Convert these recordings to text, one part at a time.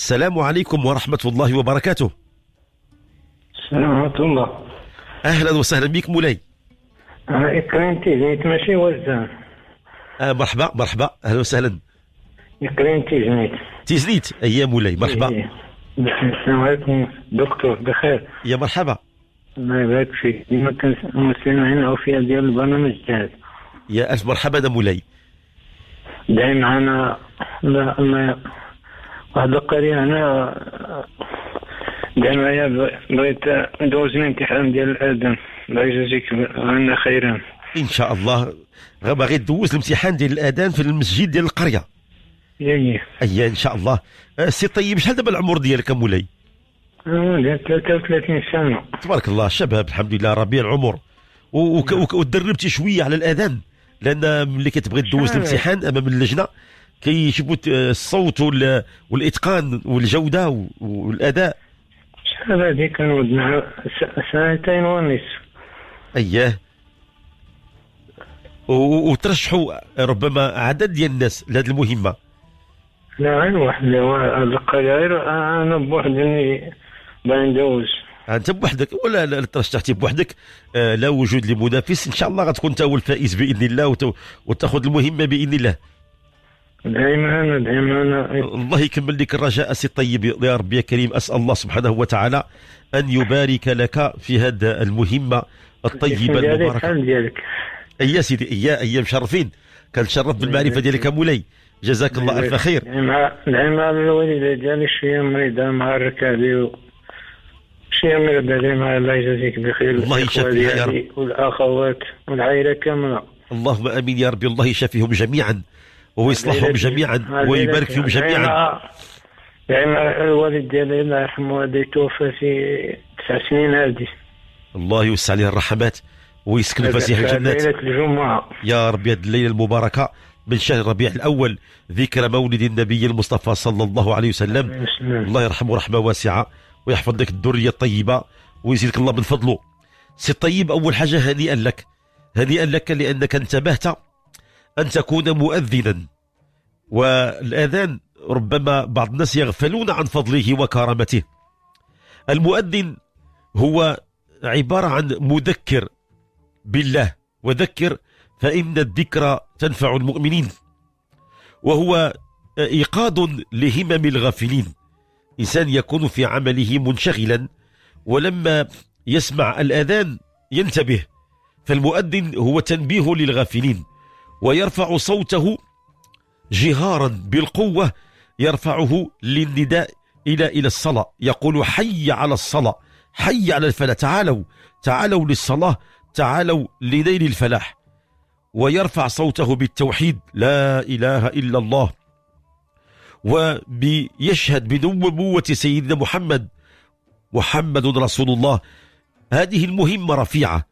السلام عليكم ورحمة الله وبركاته السلام ورحمة الله أهلا وسهلا بك مولاي آه، إكرام تي ماشي وزان آه مرحبا مرحبا أهلا وسهلا إكرام تي زيت أي يا أي مولاي مرحبا إيه. السلام عليكم دكتور بخير يا مرحبا الله يبارك فيك ديما هنا في ديال البرنامج جاهز يا الف مرحبا مولاي دايما معنا الله واحد القرية هنا قال معايا بغيت ندوز الامتحان ديال الاذان الله يجازيك عنا خيرا ان شاء الله باغي دوز الامتحان ديال الاذان في المسجد ديال القريه اي يعني. اي ان شاء الله أه، سي طيب شحال دابا العمر ديالك مولاي؟ 33 آه، سنه تبارك الله شباب الحمد لله ربيع العمر ودربتي شويه على الاذان لان ملي كتبغي دوز الامتحان امام اللجنه كي الصوت والاتقان والجوده والاداء شحال هذه كنودنا ساعتين ونصف اياه وترشحوا ربما عدد ديال الناس لهذه المهمه لا غير واحد غير انا بوحدي ما ندوز انت بوحدك ولا ترشحتي بوحدك آه، لا وجود لمنافس ان شاء الله غتكون انت هو الفائز باذن الله وتاخذ المهمه باذن الله دائما دائما الله يكمل لك الرجاء سي طيب يا ربي يا كريم اسال الله سبحانه وتعالى ان يبارك لك في هذه المهمه الطيبه المباركه ديالك اي سيدي اي اي مشرفين كنتشرف بالمعرفه ديالك نعم. مولاي جزاك الله نعم. الف خير نعم على نعم. الوالده ديالي شويه مريضه مع الركابي شيء من الدائمة الله يجازيك بخير الله يشفيها يا رب والأخوات والعائلة كاملة اللهم امين يا ربي الله يشفيهم جميعا ويصلحهم جميعا ويبارك فيهم جميعا لأن الوالد ديالي الله يرحمه هذا توفى في تسع سنين هذه الله يوسع عليه الرحمات ويسكن فسيح الجنات ليلة الجمعة يا رب هذه الليلة المباركة من شهر ربيع الأول ذكرى مولد النبي المصطفى صلى الله عليه وسلم الله يرحمه رحمة واسعة ويحفظ لك الذرية الطيبة ويزيدك الله من فضله سي الطيب أول حاجة هنيئا لك هنيئا لك لأنك انتبهت أن تكون مؤذنا والأذان ربما بعض الناس يغفلون عن فضله وكرامته المؤذن هو عبارة عن مذكر بالله وذكر فإن الذكرى تنفع المؤمنين وهو إيقاظ لهمم الغافلين إنسان يكون في عمله منشغلا ولما يسمع الأذان ينتبه فالمؤذن هو تنبيه للغافلين ويرفع صوته جهارا بالقوة يرفعه للنداء إلى إلى الصلاة يقول حي على الصلاة حي على الفلاح تعالوا تعالوا للصلاة تعالوا لنيل الفلاح ويرفع صوته بالتوحيد لا إله إلا الله ويشهد بنبوة سيدنا محمد محمد رسول الله هذه المهمة رفيعة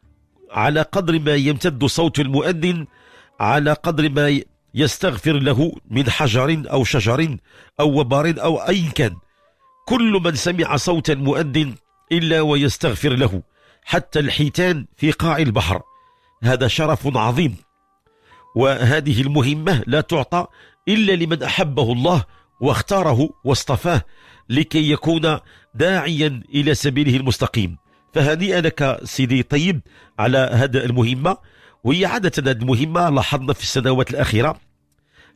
على قدر ما يمتد صوت المؤذن على قدر ما يستغفر له من حجر أو شجر أو وبار أو أي كان كل من سمع صوت مؤذن إلا ويستغفر له حتى الحيتان في قاع البحر هذا شرف عظيم وهذه المهمة لا تعطى إلا لمن أحبه الله واختاره واصطفاه لكي يكون داعيا إلى سبيله المستقيم فهنيئا لك سيدي طيب على هذا المهمة وهي عادة مهمة لاحظنا في السنوات الأخيرة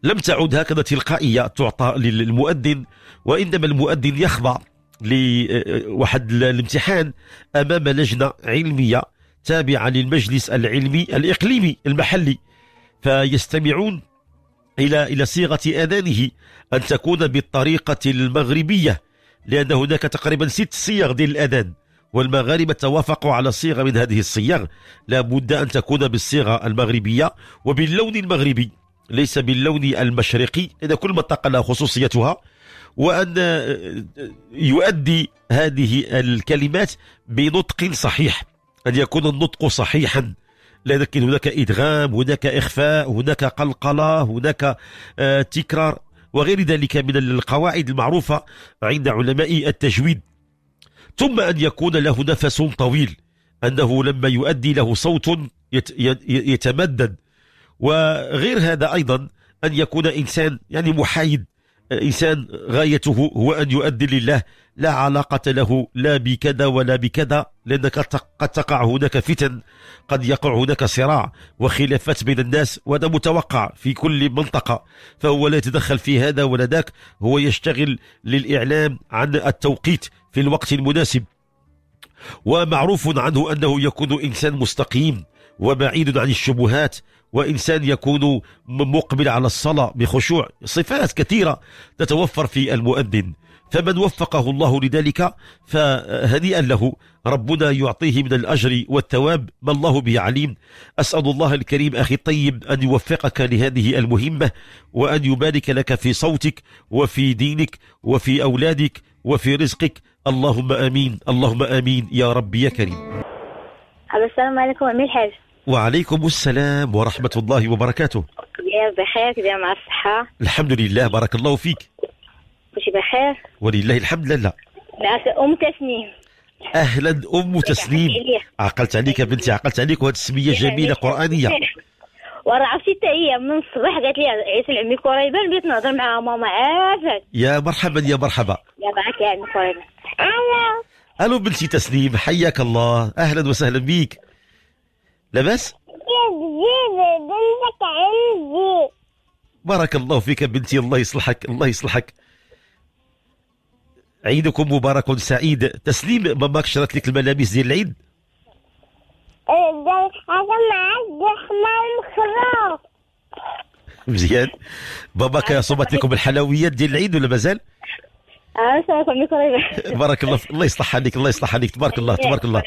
لم تعد هكذا تلقائية تعطى للمؤذن وإنما المؤذن يخضع لواحد الامتحان أمام لجنة علمية تابعة للمجلس العلمي الإقليمي المحلي فيستمعون إلى إلى صيغة أذانه أن تكون بالطريقة المغربية لأن هناك تقريبا ست صيغ ديال الأذان والمغاربة توافقوا على صيغة من هذه الصيغ لا بد أن تكون بالصيغة المغربية وباللون المغربي ليس باللون المشرقي لأن كل منطقة لها خصوصيتها وأن آه، آه، يؤدي هذه الكلمات بنطق صحيح أن يكون النطق صحيحا لكن هناك إدغام هناك إخفاء هناك قلقلة هناك آه، تكرار وغير ذلك من القواعد المعروفة عند علماء التجويد ثم أن يكون له نفس طويل أنه لما يؤدي له صوت يتمدد وغير هذا أيضا أن يكون إنسان يعني محايد إنسان غايته هو أن يؤدي لله لا علاقة له لا بكذا ولا بكذا لأنك قد تقع هناك فتن قد يقع هناك صراع وخلافات بين الناس وهذا متوقع في كل منطقة فهو لا يتدخل في هذا ولا ذاك هو يشتغل للإعلام عن التوقيت في الوقت المناسب ومعروف عنه أنه يكون إنسان مستقيم وبعيد عن الشبهات وإنسان يكون مقبل على الصلاة بخشوع صفات كثيرة تتوفر في المؤذن فمن وفقه الله لذلك فهنيئا له ربنا يعطيه من الأجر والثواب ما الله به عليم أسأل الله الكريم أخي الطيب أن يوفقك لهذه المهمة وأن يبارك لك في صوتك وفي دينك وفي أولادك وفي رزقك اللهم امين اللهم امين يا رب يا كريم السلام عليكم امير الحاج وعليكم السلام ورحمه الله وبركاته يا بخير كده مع الصحه الحمد لله بارك الله فيك كلشي بخير ولله الحمد لله معك ام تسنيم اهلا ام تسنيم عقلت عليك يا بنتي عقلت عليك وهذه السميه جميله قرانيه وراه ست هي من الصباح قالت لي عيسى العمي كوريبا بغيت نهضر مع ماما عافاك يا مرحبا يا مرحبا يا معك يا عمي كوريبا أيوة. الو بنتي تسليم حياك الله اهلا وسهلا بيك لاباس؟ عندي بارك الله فيك بنتي الله يصلحك الله يصلحك عيدكم مبارك سعيد تسليم ماماك شرت لك الملابس ديال العيد؟ هذا معد حمام خراف مزيان باباك صبت لكم الحلويات ديال العيد ولا مازال؟ بارك الله الله يصلح عليك الله يصلح عليك تبارك الله تبارك الله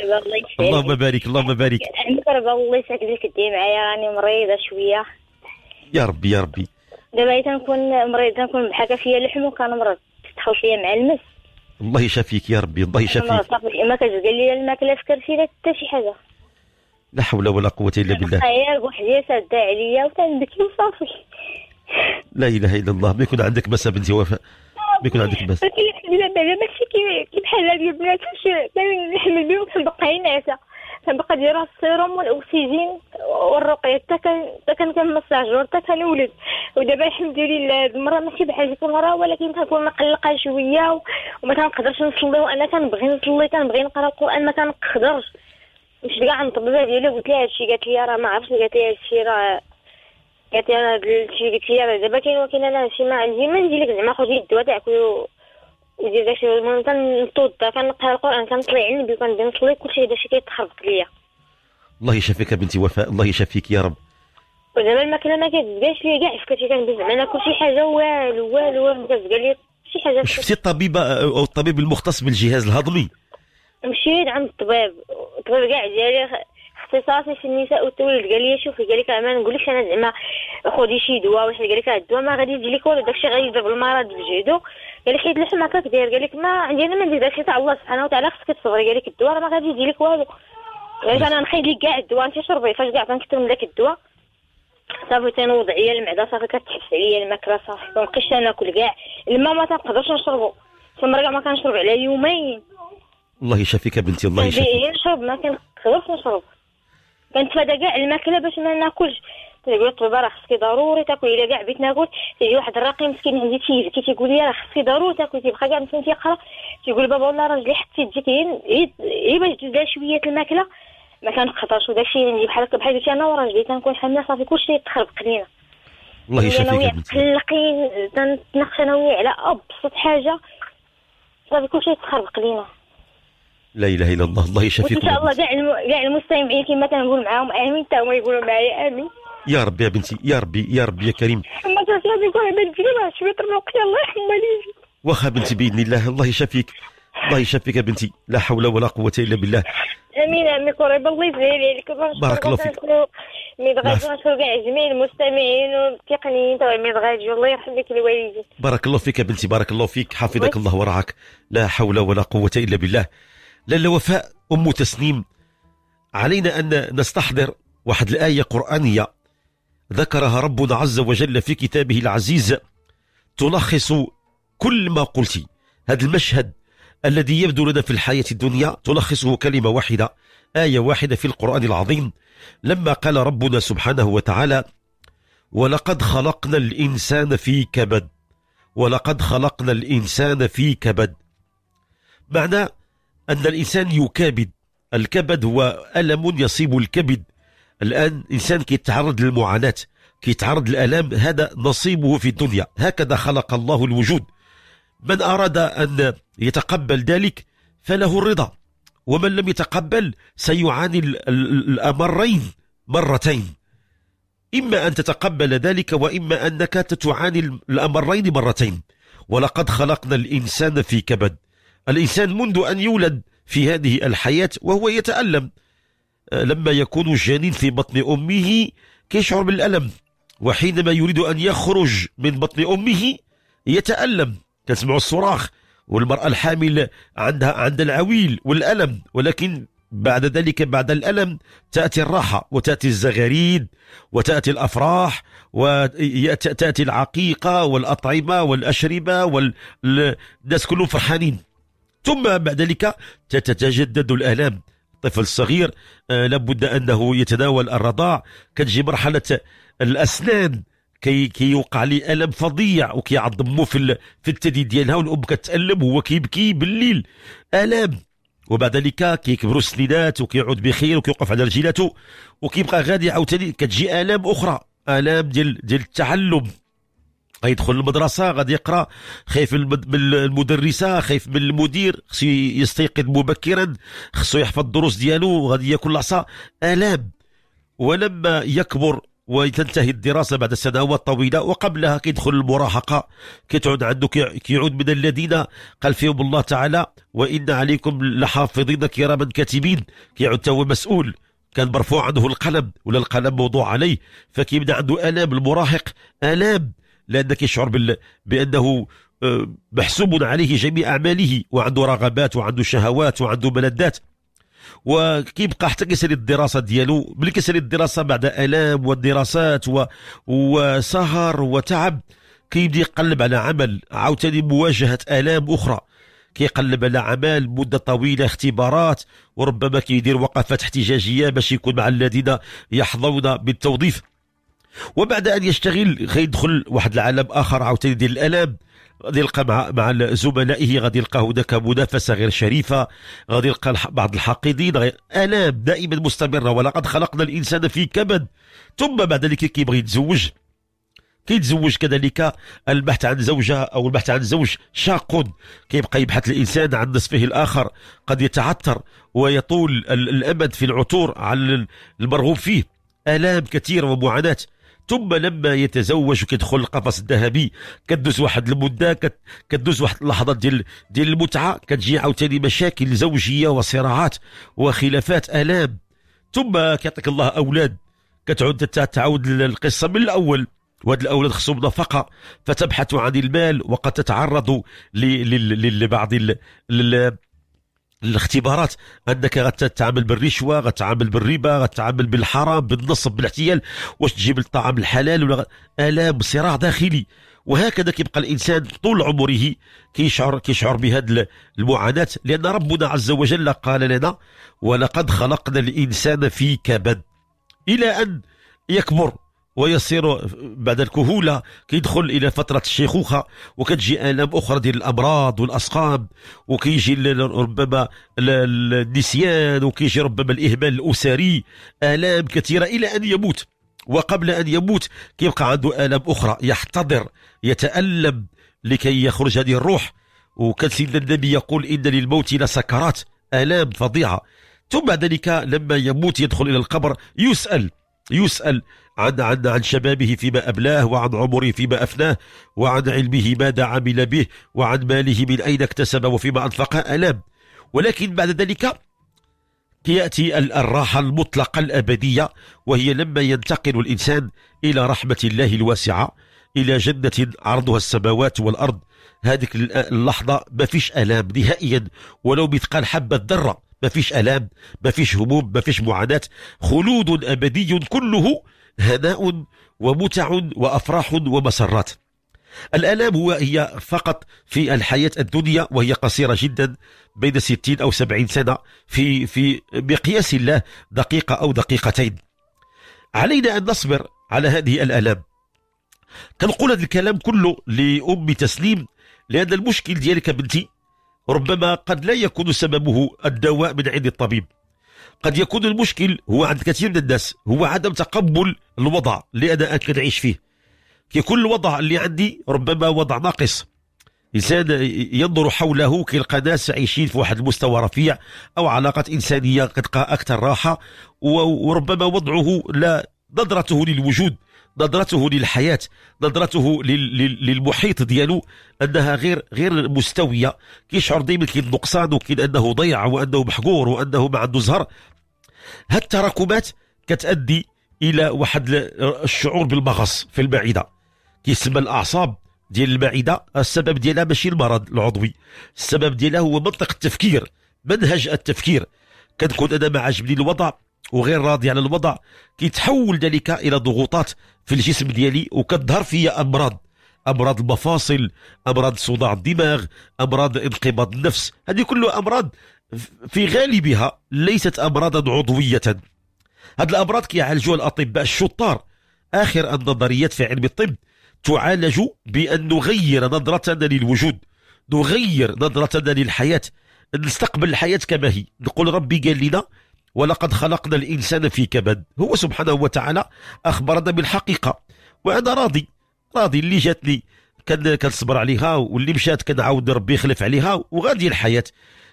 اللهم بارك اللهم بارك عندك الله يسعدك دي معايا راني مريضه شويه يا ربي يا ربي دابا تنكون مريضه تنكون بحاجه فيا لحم وكنمرض تدخل فيا مع المس الله يشافيك يا ربي الله يشافيك ما كتقال لي الماكله في كرسي لا حتى شي حاجه لا حول ولا قوة إلا بالله خيال وحدي سد عليا وتنبكي وصافي لا إله إلا الله ما يكون عندك بس بنتي وفاء ما يكون عندك بس ولكن الحمد لله بعدا ماشي كي بحال هذه البنات باش نحمل بهم كنبقى غير نعسى كنبقى ديرها السيروم والاكسجين والرقيه حتى حتى كنمساجور حتى كنولد ودابا الحمد لله هاد المره ماشي بحال ديك المره ولكن كنكون مقلقه شويه وما كنقدرش نصلي وانا كنبغي نصلي كنبغي نقرا القران ما كنقدرش مش عند الطبيبه ديالو قلت لها هادشي قالت لي راه ما عرفتش قالت لي هادشي راه قالت لي انا هادشي قلت لي دابا كاين ولكن انا هادشي ما عندي ما ندير لك زعما خذي الدواء تاعك ودير داكشي المهم كنطوط كنقرا القران كنطلع النبي وكنبدا نصلي كلشي داكشي كيتخربط ليا الله يشافيك بنتي وفاء الله يشافيك يا رب وزعما الماكله ما كتبقاش ليا كاع فكرتي كنبدا زعما انا كلشي حاجه والو والو والو كتبقى لي شي حاجه شفتي الطبيبه او الطبيب المختص بالجهاز الهضمي مشيت عند الطبيب كاع ديالي اختصاصي في النساء والتولد قال لي شوفي قال لك ما نقولكش انا زعما خذي شي دواء واش قال لك الدواء ما غادي يجي لك والو داكشي غادي يضرب المرض بجهدو قال لك حيت الحمى كدير قال لك ما عندي انا ما ندير داكشي تاع الله سبحانه وتعالى خصك تصبري قال لك الدواء ما غادي يجي لك والو قال انا نخيد لك كاع الدواء انت شربي فاش كاع تنكثر من داك الدواء صافي تنوض عليا المعده صافي كتحس عليا الماكله صافي ما بقيتش ناكل كاع الماء ما تنقدرش نشربو تما كاع ما كنشرب على يومين الله يشافيك بنتي الله يشافيك نشرب ما كنخلص نشرب كنتفادى كاع الماكله باش ما ناكلش تيقول الطبيبه راه خصك ضروري تاكل الا كاع بيت ناكل تيجي واحد الراقي مسكين عندي تيبكي تيقول لي راه خصك ضروري تاكل تيبقى كاع مسكين تيقرا تيقول بابا والله راجلي حتى يديك غير باش تزاد شويه الماكله ما كنقدرش وداكشي عندي بحال هكا بحال قلتي انا وراجلي تنكون حامله صافي كلشي تخرب لينا الله يشافيك مقلقين تنتناقش انا وياه على ابسط حاجه صافي كلشي تخرب لينا لا اله الا الله الله يشفيكم وان شاء الله كاع كاع المستمعين كما كنقول معاهم امين حتى هما يقولوا معايا امين يا ربي يا بنتي يا ربي يا ربي يا كريم ما نقول شويه الله يرحم والديك واخا بنتي باذن الله الله يشفيك الله يشفيك يا بنتي لا حول ولا قوه الا بالله امين عمي قريب الله يسهل عليك بارك الله فيك ميد كاع نعم. جميع المستمعين والتقنيين ميد الله يرحم لك الوالدين بارك الله فيك يا بنتي بارك الله فيك حفظك الله ورعاك لا حول ولا قوه الا بالله لالا وفاء أم تسنيم علينا أن نستحضر واحد الآية قرآنية ذكرها ربنا عز وجل في كتابه العزيز تلخص كل ما قلت هذا المشهد الذي يبدو لنا في الحياة الدنيا تلخصه كلمة واحدة آية واحدة في القرآن العظيم لما قال ربنا سبحانه وتعالى ولقد خلقنا الإنسان في كبد ولقد خلقنا الإنسان في كبد معنى أن الإنسان يكابد الكبد هو ألم يصيب الكبد الآن إنسان كيتعرض للمعاناة كيتعرض للألام هذا نصيبه في الدنيا هكذا خلق الله الوجود من أراد أن يتقبل ذلك فله الرضا ومن لم يتقبل سيعاني الأمرين مرتين إما أن تتقبل ذلك وإما أنك تعاني الأمرين مرتين ولقد خلقنا الإنسان في كبد الإنسان منذ أن يولد في هذه الحياة وهو يتألم آه، لما يكون الجنين في بطن أمه كيشعر بالألم وحينما يريد أن يخرج من بطن أمه يتألم تسمع الصراخ والمرأة الحامل عندها عند العويل والألم ولكن بعد ذلك بعد الألم تأتي الراحة وتأتي الزغاريد وتأتي الأفراح وتأتي العقيقة والأطعمة والأشربة والناس كلهم فرحانين ثم بعد ذلك تتجدد الآلام الطفل الصغير آه، لابد أنه يتناول الرضاع كتجي مرحلة الأسنان كي كيوقع لي الم فظيع وكيعض في في الثدي ديالها والام كتالم وهو كيبكي بالليل الام وبعد ذلك كيكبروا السنينات وكيعود بخير وكيوقف على رجلاته وكيبقى غادي عاوتاني كتجي الام اخرى الام ديال ديال التعلم غيدخل المدرسه غادي يقرا خايف من المدرسه خايف من المدير خصو يستيقظ مبكرا خصو يحفظ الدروس ديالو غادي ياكل العصا الام ولما يكبر وتنتهي الدراسة بعد سنوات طويلة وقبلها كيدخل المراهقة كتعود عنده كيعود من الذين قال فيهم الله تعالى وإن عليكم لحافظين كراما كاتبين كيعود هو مسؤول كان مرفوع عنده القلم ولا القلم موضوع عليه فكيبدا عنده الام المراهق الام لأنك يشعر بال... بأنه آه، محسوب عليه جميع أعماله وعنده رغبات وعنده شهوات وعنده ملذات وكيبقى حتى كيسير الدراسه ديالو ملي كيسير الدراسه بعد الام والدراسات و... وسهر وتعب كيبدا يقلب على عمل عاوتاني مواجهه الام اخرى كيقلب على عمل مده طويله اختبارات وربما كيدير وقفات احتجاجيه باش يكون مع الذين يحظون بالتوظيف وبعد ان يشتغل غيدخل واحد العالم اخر عاوتاني ديال الالام غادي يلقى مع مع زملائه غادي يلقى هناك منافسه غير شريفه غادي يلقى بعض الحاقدين الام دائما مستمره ولقد خلقنا الانسان في كبد ثم بعد ذلك كيبغي يتزوج كيتزوج كذلك البحث عن زوجة أو البحث عن زوج شاق كيبقى يبحث الإنسان عن نصفه الآخر قد يتعثر ويطول الأمد في العثور على المرغوب فيه آلام كثيرة ومعاناة ثم لما يتزوج وكيدخل القفص الذهبي كدوز واحد المده كدوز واحد اللحظات ديال ديال المتعه كتجي عاوتاني مشاكل زوجيه وصراعات وخلافات الام ثم كيعطيك الله اولاد كتعود تعاود القصه من الاول وهاد الاولاد خصهم نفقه فتبحث عن المال وقد تتعرض لبعض الاختبارات انك غتتعامل بالرشوه غتعامل بالربا غتعامل بالحرام بالنصب بالاحتيال واش تجيب الطعام الحلال ولا الام صراع داخلي وهكذا كيبقى الانسان طول عمره كيشعر كيشعر بهذه المعاناه لان ربنا عز وجل قال لنا ولقد خلقنا الانسان في كبد الى ان يكبر ويصير بعد الكهولة كيدخل إلى فترة الشيخوخة وكتجي آلام أخرى ديال الأمراض والأصقاب وكيجي ربما النسيان وكيجي ربما الإهمال الأسري آلام كثيرة إلى أن يموت وقبل أن يموت كيبقى عنده آلام أخرى يحتضر يتألم لكي يخرج هذه الروح وكان سيدنا النبي يقول إن للموت لسكرات آلام فظيعة ثم بعد ذلك لما يموت يدخل إلى القبر يسأل يسأل عد عد عن شبابه فيما أبلاه وعن عمره فيما أفناه وعن علمه ماذا عمل به وعن ماله من أين اكتسب وفيما أنفقه ألام ولكن بعد ذلك يأتي الراحة المطلقة الأبدية وهي لما ينتقل الإنسان إلى رحمة الله الواسعة إلى جنة عرضها السماوات والأرض هذه اللحظة ما فيش ألام نهائيا ولو مثقال حبة ذرة ما فيش ألام ما فيش هموم ما فيش معاناة خلود أبدي كله هناء ومتع وافراح ومسرات الآلام هو هي فقط في الحياة الدنيا وهي قصيرة جدا بين 60 أو 70 سنة في في بقياس الله دقيقة أو دقيقتين علينا أن نصبر على هذه الآلام كنقول هذا الكلام كله لأم تسليم لأن المشكل ديالك بنتي ربما قد لا يكون سببه الدواء من عند الطبيب قد يكون المشكل هو عند كثير من الناس هو عدم تقبل الوضع اللي انا كنعيش فيه كيكون الوضع اللي عندي ربما وضع ناقص انسان ينظر حوله كيلقى ناس عايشين في واحد المستوى رفيع او علاقات انسانيه كتلقى اكثر راحه وربما وضعه لا نظرته للوجود نظرته للحياة نظرته للمحيط ديالو أنها غير غير مستوية كيشعر دائما كاين نقصان وكاين أنه ضيع وأنه محقور وأنه ما عنده زهر هالتراكمات كتأدي إلى واحد الشعور بالمغص في المعدة كيسمى الأعصاب ديال المعدة السبب ديالها ماشي المرض العضوي السبب ديالها هو منطق التفكير منهج التفكير كنكون انا ما عاجبني الوضع وغير راضي على الوضع كيتحول ذلك الى ضغوطات في الجسم ديالي وكتظهر فيا امراض امراض المفاصل امراض صداع الدماغ امراض انقباض النفس هذه كلها امراض في غالبها ليست امراضا عضويه هاد الامراض كيعالجوها الاطباء الشطار اخر النظريات في علم الطب تعالج بان نغير نظرتنا للوجود نغير نظرتنا للحياه نستقبل الحياه كما هي نقول ربي قال لنا ولقد خلقنا الإنسان في كبد هو سبحانه وتعالى أخبرنا بالحقيقة وأنا راضي راضي اللي جات لي كنصبر عليها واللي مشات كنعاود ربي يخلف عليها وغادي الحياة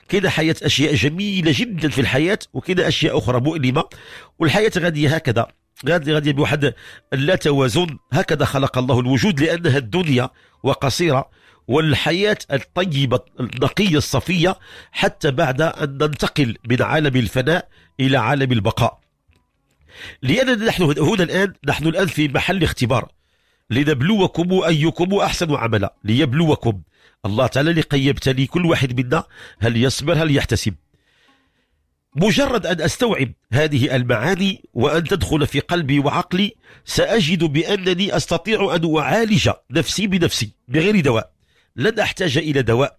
كاينه حياه اشياء جميله جدا في الحياه وكاينه اشياء اخرى مؤلمه والحياه غاديه هكذا غادي غادي بواحد اللا توازن هكذا خلق الله الوجود لانها الدنيا وقصيره والحياة الطيبة النقية الصفية حتى بعد أن ننتقل من عالم الفناء إلى عالم البقاء لأننا نحن هنا الآن نحن الآن في محل اختبار لنبلوكم أيكم أحسن عملا ليبلوكم الله تعالى لقي يبتلي كل واحد منا هل يصبر هل يحتسب مجرد أن أستوعب هذه المعاني وأن تدخل في قلبي وعقلي سأجد بأنني أستطيع أن أعالج نفسي بنفسي بغير دواء لن أحتاج إلى دواء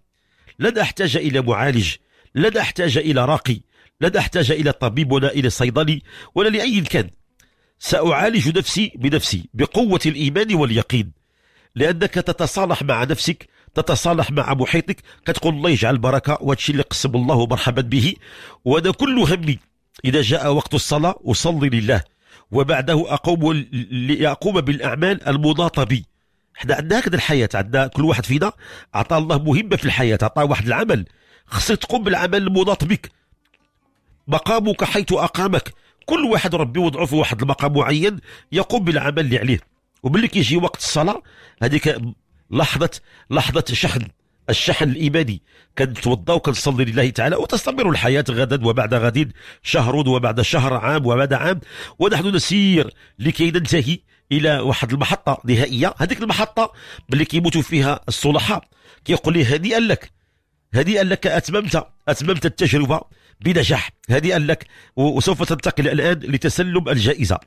لن أحتاج إلى معالج لن أحتاج إلى راقي لن أحتاج إلى طبيب ولا إلى صيدلي ولا لأي كان سأعالج نفسي بنفسي بقوة الإيمان واليقين لأنك تتصالح مع نفسك تتصالح مع محيطك كتقول الله يجعل بركة وتشيل اللي قسم الله مرحبا به وأنا كل همي إذا جاء وقت الصلاة أصلي لله وبعده أقوم لأقوم بالأعمال المناطة بي حدا عندنا هكذا الحياه عندنا كل واحد فينا عطى الله مهمه في الحياه عطاه واحد العمل خصك تقوم بالعمل المضاط بك مقامك حيث اقامك كل واحد ربي وضعه في واحد المقام معين يقوم بالعمل اللي عليه وملي كيجي وقت الصلاه هذيك لحظه لحظه شحن الشحن الايماني كنتوضا وكنصلي لله تعالى وتستمر الحياه غدا وبعد غد شهر وبعد شهر عام وبعد عام ونحن نسير لكي ننتهي الى واحد المحطه نهائيه هذيك المحطه باللي كيموتوا فيها الصلحاء كيقول لي هنيئا لك هنيئا لك اتممت اتممت التجربه بنجاح هنيئا لك وسوف تنتقل الان لتسلم الجائزه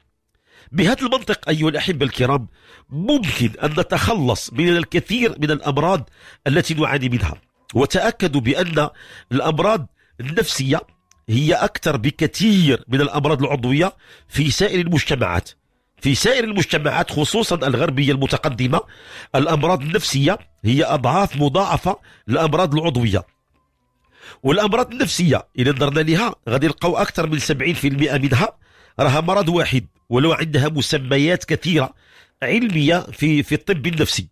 بهذا المنطق أيها الأحبة الكرام ممكن أن نتخلص من الكثير من الأمراض التي نعاني منها وتأكدوا بأن الأمراض النفسية هي أكثر بكثير من الأمراض العضوية في سائر المجتمعات في سائر المجتمعات خصوصا الغربية المتقدمة الأمراض النفسية هي أضعاف مضاعفة للأمراض العضوية والأمراض النفسية إذا نظرنا لها غادي نلقاو أكثر من 70% منها راها مرض واحد ولو عندها مسميات كثيرة علمية في في الطب النفسي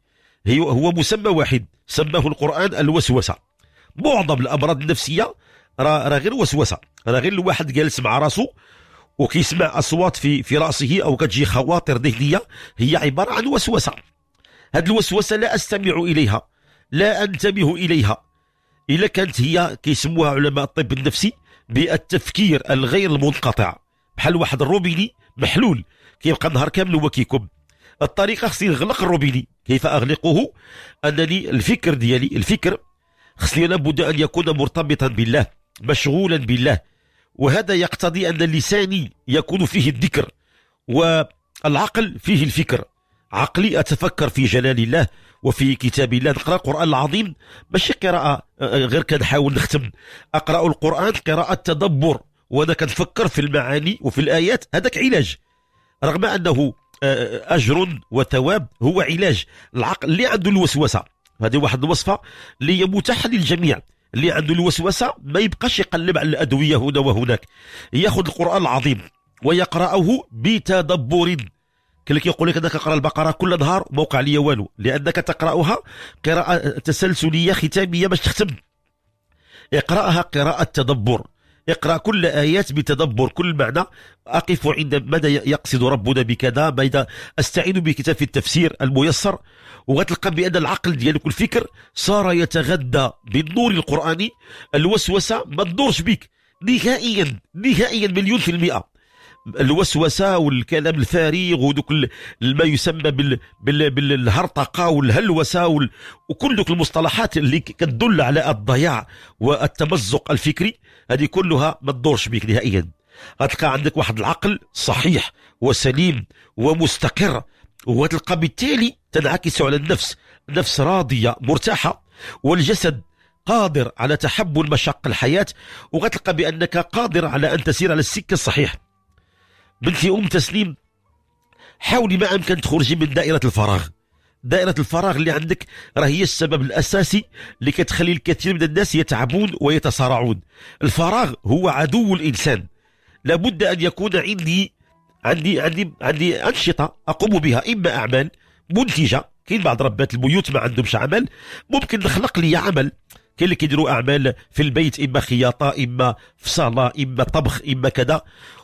هي هو مسمى واحد سماه القرآن الوسوسة معظم الأمراض النفسية راه غير وسوسة راه غير الواحد جالس مع راسو وكيسمع اصوات في في راسه او كتجي خواطر ذهنيه هي عباره عن وسوسه هذه الوسوسه لا استمع اليها لا انتبه اليها الا كانت هي كيسموها علماء الطب النفسي بالتفكير الغير المنقطع بحال واحد الروبيني محلول كيبقى النهار كامل هو كيكب الطريقه خصني نغلق الروبيني كيف اغلقه انني الفكر ديالي الفكر خصني لابد ان يكون مرتبطا بالله مشغولا بالله وهذا يقتضي أن اللسان يكون فيه الذكر والعقل فيه الفكر عقلي أتفكر في جلال الله وفي كتاب الله نقرأ القرآن العظيم ماشي قراءة غير كنحاول نختم أقرأ القرآن قراءة تدبر وأنا كنفكر في المعاني وفي الآيات هذاك علاج رغم أنه آه، آه، أجر وثواب هو علاج العقل اللي عنده الوسوسة هذه واحد الوصفة اللي هي متاحة للجميع اللي عنده الوسوسه ما يبقاش يقلب على الادويه هنا وهناك ياخذ القران العظيم ويقراه بتدبر كل كيقول لك انك اقرا البقره كل نهار موقع لي والو لانك تقراها قراءه تسلسليه ختاميه باش تختم اقراها قراءه تدبر اقرا كل ايات بتدبر كل معنى اقف عند ماذا يقصد ربنا بكذا ماذا استعين بكتاب التفسير الميسر وغتلقى بان العقل ديالك والفكر صار يتغذى بالنور القراني الوسوسه ما تدورش بك نهائيا نهائيا مليون في المئه الوسوسه والكلام الفارغ ودوك ما يسمى بال بال بالهرطقه والهلوسه وال وكل دوك المصطلحات اللي كتدل على الضياع والتمزق الفكري هذه كلها ما تدورش بك نهائيا غتلقى عندك واحد العقل صحيح وسليم ومستقر وغتلقى بالتالي تنعكس على النفس نفس راضية مرتاحة والجسد قادر على تحمل مشاق الحياة وغتلقى بأنك قادر على أن تسير على السكة الصحيح بنتي أم تسليم حاولي ما أمكن تخرجي من دائرة الفراغ دائرة الفراغ اللي عندك راهي السبب الأساسي اللي كتخلي الكثير من الناس يتعبون ويتصارعون الفراغ هو عدو الإنسان لابد أن يكون عندي عندي عندي عندي أنشطة أقوم بها إما أعمال منتجه كاين بعض ربات البيوت ما عندهمش عمل ممكن نخلق لي عمل كاين اللي كيديروا اعمال في البيت اما خياطه اما فصاله اما طبخ اما كذا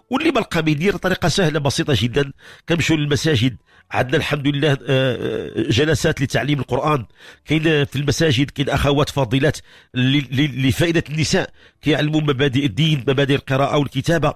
واللي ما لقى يدير طريقه سهله بسيطه جدا كنمشيو للمساجد عندنا الحمد لله آه، آه، جلسات لتعليم القران كاين في المساجد كاين اخوات فاضلات لفائده النساء كيعلموا مبادئ الدين مبادئ القراءه والكتابه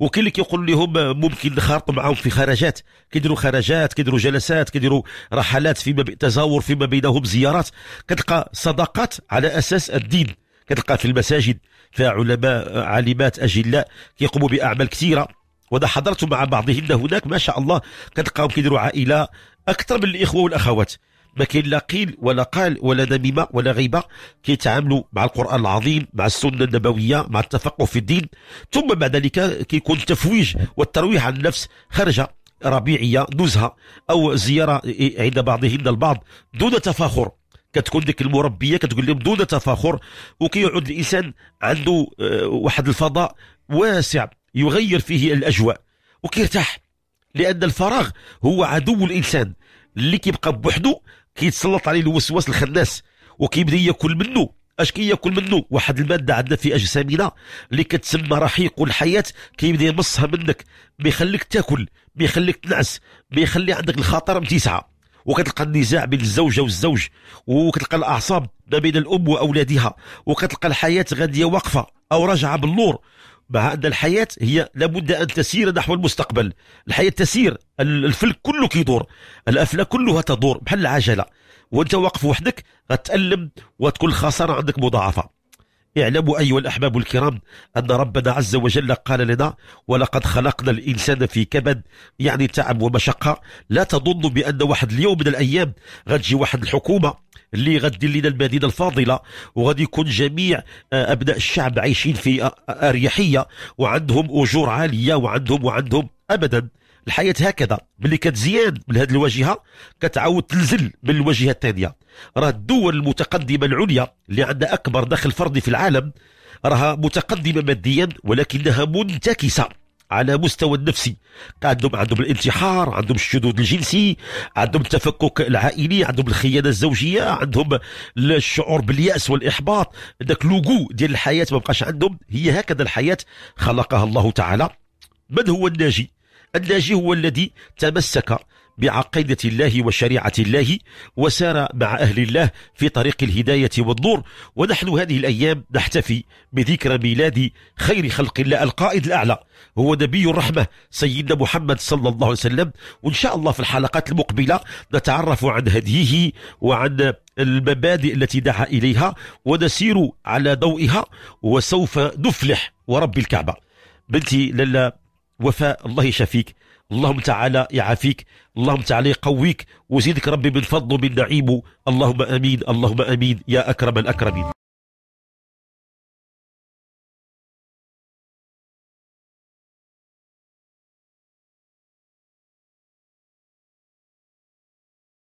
وكاين اللي كيقول لهم ممكن نخرطوا معاهم في خرجات كيديروا خرجات كيديروا جلسات كيديروا رحلات فيما بي... تزاور فيما بينهم زيارات كتلقى صداقات على اساس الدين كتلقى في المساجد فيها علماء عالمات اجلاء كيقوموا باعمال كثيره وانا حضرت مع بعضهن هناك ما شاء الله كتلقاهم كيديروا عائله اكثر من الاخوه والاخوات ما كاين لا قيل ولا قال ولا نميمه ولا غيبه كيتعاملوا مع القران العظيم مع السنه النبويه مع التفقه في الدين ثم بعد ذلك كيكون التفويج والترويح عن النفس خرجه ربيعيه نزهه او زياره عند بعضهن البعض دون تفاخر كتكون ديك المربيه كتقول لهم دون تفاخر وكيعود الانسان عنده آه، واحد الفضاء واسع يغير فيه الاجواء وكيرتاح لان الفراغ هو عدو الانسان اللي كيبقى بوحده كيتسلط عليه الوسواس الخناس وكيبدا ياكل منه اش كياكل كي منه واحد الماده عندنا في اجسامنا اللي كتسمى رحيق الحياه كيبدا يمصها منك بيخليك تاكل بيخليك تنعس بيخلي عندك الخطر متسعه وكتلقى النزاع بين الزوجه والزوج وكتلقى الاعصاب ما بين الام واولادها وكتلقى الحياه غاديه واقفه او راجعه بالنور بهذا الحياة هي لابد أن تسير نحو المستقبل الحياة تسير الفلك كله كيدور الأفلاك كلها تدور بحال العجلة وانت واقف وحدك غتألم وتكون الخسارة عندك مضاعفة اعلموا أيها الأحباب الكرام أن ربنا عز وجل قال لنا ولقد خلقنا الإنسان في كبد يعني تعب ومشقة لا تظن بأن واحد اليوم من الأيام غتجي واحد الحكومة اللي غدير لنا المدينه الفاضله وغادي يكون جميع آه، ابناء الشعب عايشين في آه، آه، اريحيه وعندهم اجور عاليه وعندهم وعندهم ابدا الحياه هكذا باللي كتزياد لهذه الواجهه كتعاود تنزل من الواجهه الثانيه راه الدول المتقدمه العليا اللي عندها اكبر دخل فردي في العالم راها متقدمه ماديا ولكنها منتكسه على مستوى النفسي عندهم عندهم الانتحار عندهم الشذوذ الجنسي عندهم التفكك العائلي عندهم الخيانه الزوجيه عندهم الشعور بالياس والاحباط ذاك لوغو ديال الحياه ما بقاش عندهم هي هكذا الحياه خلقها الله تعالى من هو الناجي اللاجئ هو الذي تمسك بعقيدة الله وشريعة الله وسار مع أهل الله في طريق الهداية والنور ونحن هذه الأيام نحتفي بذكرى ميلاد خير خلق الله القائد الأعلى هو نبي الرحمة سيدنا محمد صلى الله عليه وسلم وإن شاء الله في الحلقات المقبلة نتعرف عن هديه وعن المبادئ التي دعا إليها ونسير على ضوئها وسوف نفلح ورب الكعبة بنتي للا وفاء الله يشافيك اللهم تعالى يعافيك اللهم تعالى يقويك وزيدك ربي من فضله من نعيمه اللهم امين اللهم امين يا اكرم الاكرمين